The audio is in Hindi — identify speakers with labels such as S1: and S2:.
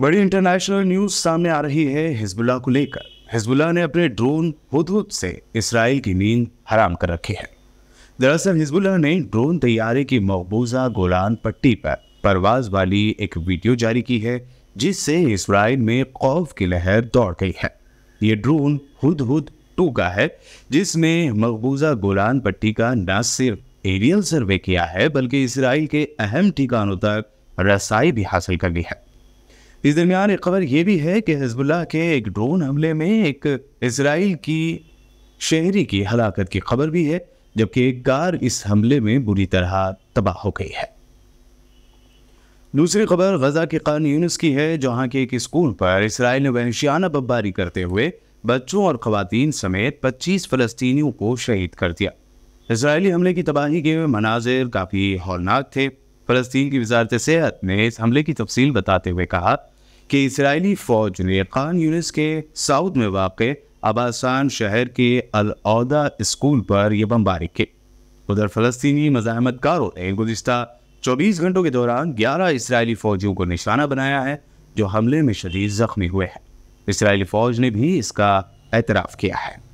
S1: बड़ी इंटरनेशनल न्यूज सामने आ रही है हिजबुल्ला को लेकर हिजबुल्ला ने अपने ड्रोन हुदहुद से इसराइल की नींद हराम कर रखी है दरअसल हिजबुल्ला ने ड्रोन तैयारी की मकबूजा गोलान पट्टी पर परवाज वाली एक वीडियो जारी की है जिससे इसराइल में खौफ की लहर दौड़ गई है ये ड्रोन हुद हुद टू का है जिसने मकबूजा गोलान पट्टी का न सिर्फ एरियल सर्वे किया है बल्कि इसराइल के अहम ठिकानों तक रसाई भी हासिल कर ली है इस दरमियान एक खबर यह भी है कि हिजबुल्ला के एक ड्रोन हमले में एक इसराइल की शहरी की हलाकत की खबर भी है जबकि एक कार इस हमले में बुरी तरह तबाह हो गई है दूसरी खबर गजा के कान यूनिस की है जहां के एक स्कूल पर इसराइल ने वहशियाना बमबारी करते हुए बच्चों और खुतिन समेत 25 फलस्तियों को शहीद कर दिया इसराइली हमले की तबाही के मनाजिर काफ़ी हौलनाक थे फलस्तीन की वजारत सेहत ने इस हमले की तफसील बताते हुए कहा कि इसराइली फ़ौज ने खान यूनिस के साउथ में वाक़ अबासान शहर के अलहदा स्कूल पर यह बमबारी की उधर फलस्तनी मजामतकारों ने गुजशत चौबीस घंटों के दौरान ग्यारह इसराइली फ़ौजियों को निशाना बनाया है जो हमले में शदीद ज़ख्मी हुए हैं इसराइली फ़ौज ने भी इसका एतराफ़ किया है